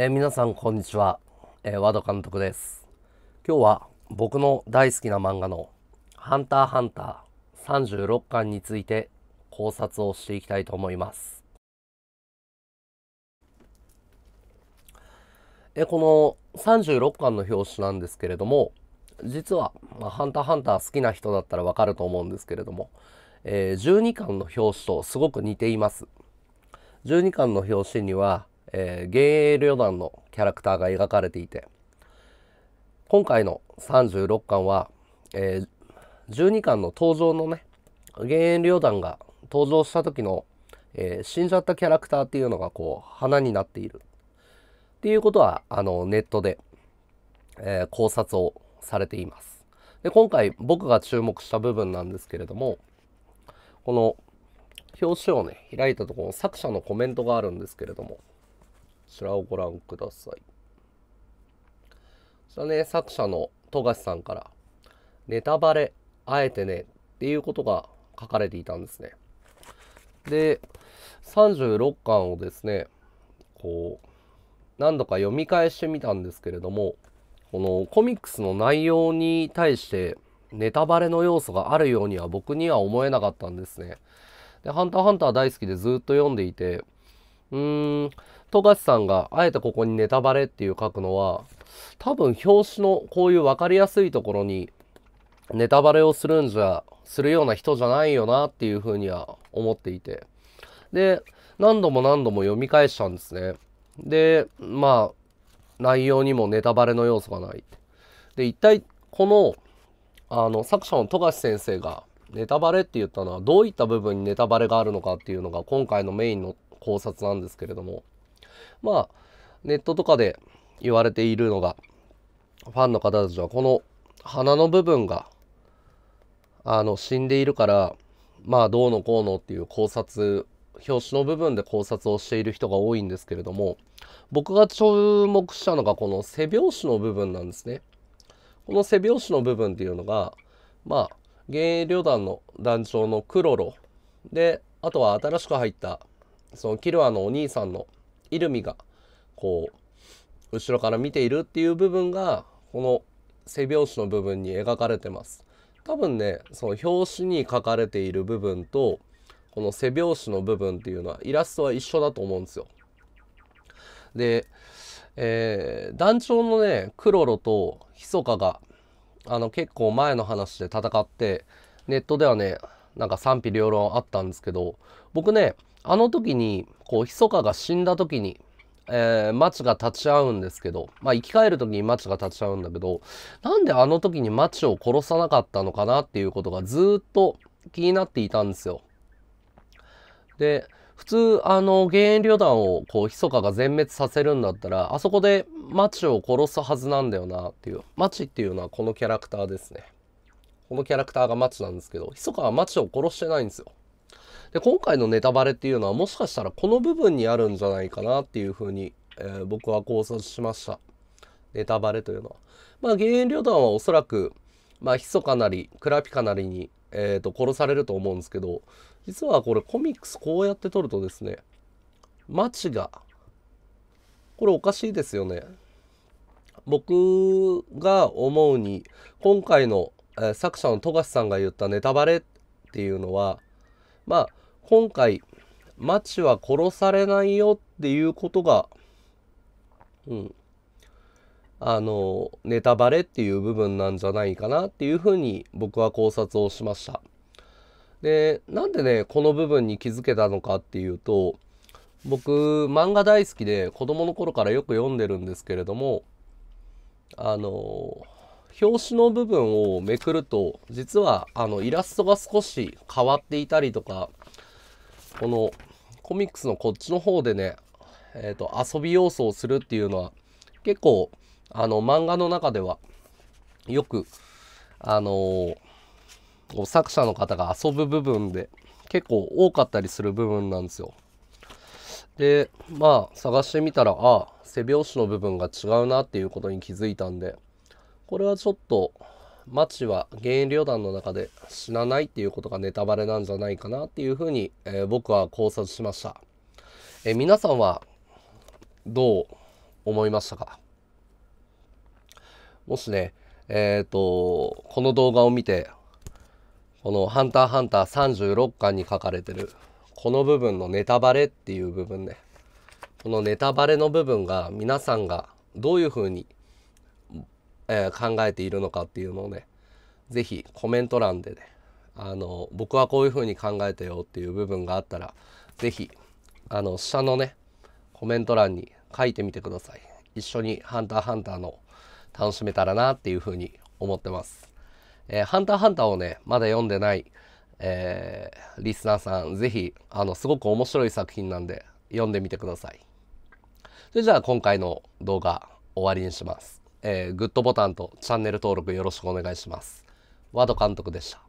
えー、皆さんこんにちは、えー、和田監督です今日は僕の大好きな漫画の「ハンターハンター」36巻について考察をしていきたいと思います、えー、この36巻の表紙なんですけれども実は、まあ、ハンターハンター」好きな人だったらわかると思うんですけれども、えー、12巻の表紙とすごく似ています12巻の表紙には「えー、幻影旅団のキャラクターが描かれていて今回の36巻は、えー、12巻の登場のね幻影旅団が登場した時の、えー、死んじゃったキャラクターっていうのがこう花になっているっていうことはあのネットで、えー、考察をされています。で今回僕が注目した部分なんですけれどもこの表紙をね開いたところ作者のコメントがあるんですけれどもちらをご覧ください。こちらね、作者の富樫さんから、ネタバレ、あえてね、っていうことが書かれていたんですね。で、36巻をですね、こう、何度か読み返してみたんですけれども、このコミックスの内容に対してネタバレの要素があるようには僕には思えなかったんですね。で、ハンターハンター大好きでずっと読んでいて、うーん、富樫さんがあえてここにネタバレっていう書くのは、多分表紙のこういう分かりやすいところにネタバレをするんじゃ、するような人じゃないよなっていうふうには思っていて。で、何度も何度も読み返したんですね。で、まあ、内容にもネタバレの要素がない。で、一体この、あの、作者の富樫先生がネタバレって言ったのはどういった部分にネタバレがあるのかっていうのが今回のメインの考察なんですけれどもまあネットとかで言われているのがファンの方たちはこの鼻の部分があの死んでいるからまあどうのこうのっていう考察表紙の部分で考察をしている人が多いんですけれども僕が注目したのがこの背表紙の部分なんですね。この背表紙の部分っていうのがまあ現役旅団の団長のクロロであとは新しく入ったそのキルアのお兄さんのイルミがこう後ろから見ているっていう部分がこの背表紙の部分に描かれてます多分ねその表紙に書かれている部分とこの背表紙の部分っていうのはイラストは一緒だと思うんですよで、えー、団長のねクロロとヒソカがあの結構前の話で戦ってネットではねなんか賛否両論あったんですけど僕ねあの時にこう密かが死んだ時に、えー、が立ち会うんですけど、まあ、生き返る時に町が立ち会うんだけどなんであの時に町を殺さなかったのかなっていうことがずっと気になっていたんですよ。で普通あの原炎旅団をこう密かが全滅させるんだったらあそこで町を殺すはずなんだよなっていう町っていうのはこのキャラクターですねこのキャラクターがマチなんですけど密かは町を殺してないんですよで今回のネタバレっていうのはもしかしたらこの部分にあるんじゃないかなっていうふうに、えー、僕は考察しましたネタバレというのはまあ原因旅団はおそらくまあ密かなりクラピカなりに、えーと、殺されると思うんですけど実はこれコミックスこうやって撮るとですね街がこれおかしいですよね僕が思うに今回の、え作者の富樫さんが言ったネタバレっていうのはまあ今回町は殺されないよっていうことが、うん、あのネタバレっていう部分なんじゃないかなっていうふうに僕は考察をしました。でなんでねこの部分に気づけたのかっていうと僕漫画大好きで子供の頃からよく読んでるんですけれどもあの表紙の部分をめくると実はあのイラストが少し変わっていたりとかこのコミックスのこっちの方でね、えーと、遊び要素をするっていうのは結構あの漫画の中ではよくあのー、作者の方が遊ぶ部分で結構多かったりする部分なんですよ。でまあ探してみたらあ背表紙の部分が違うなっていうことに気づいたんでこれはちょっと、町は現役旅団の中で死なないっていうことがネタバレなんじゃないかなっていうふうに、えー、僕は考察しました。えー、皆さんはどう思いましたかもしね、えっ、ー、と、この動画を見て、このハンターハンター36巻に書かれてる、この部分のネタバレっていう部分ね、このネタバレの部分が皆さんがどういうふうにえー、考えているのかっていうのをね是非コメント欄でねあの僕はこういうふうに考えたよっていう部分があったら是非あの下のねコメント欄に書いてみてください一緒に「ハンターハンター」の楽しめたらなっていうふうに思ってます、えー、ハンターハンターをねまだ読んでない、えー、リスナーさん是非あのすごく面白い作品なんで読んでみてくださいそれじゃあ今回の動画終わりにしますえー、グッドボタンとチャンネル登録よろしくお願いします。ワード監督でした。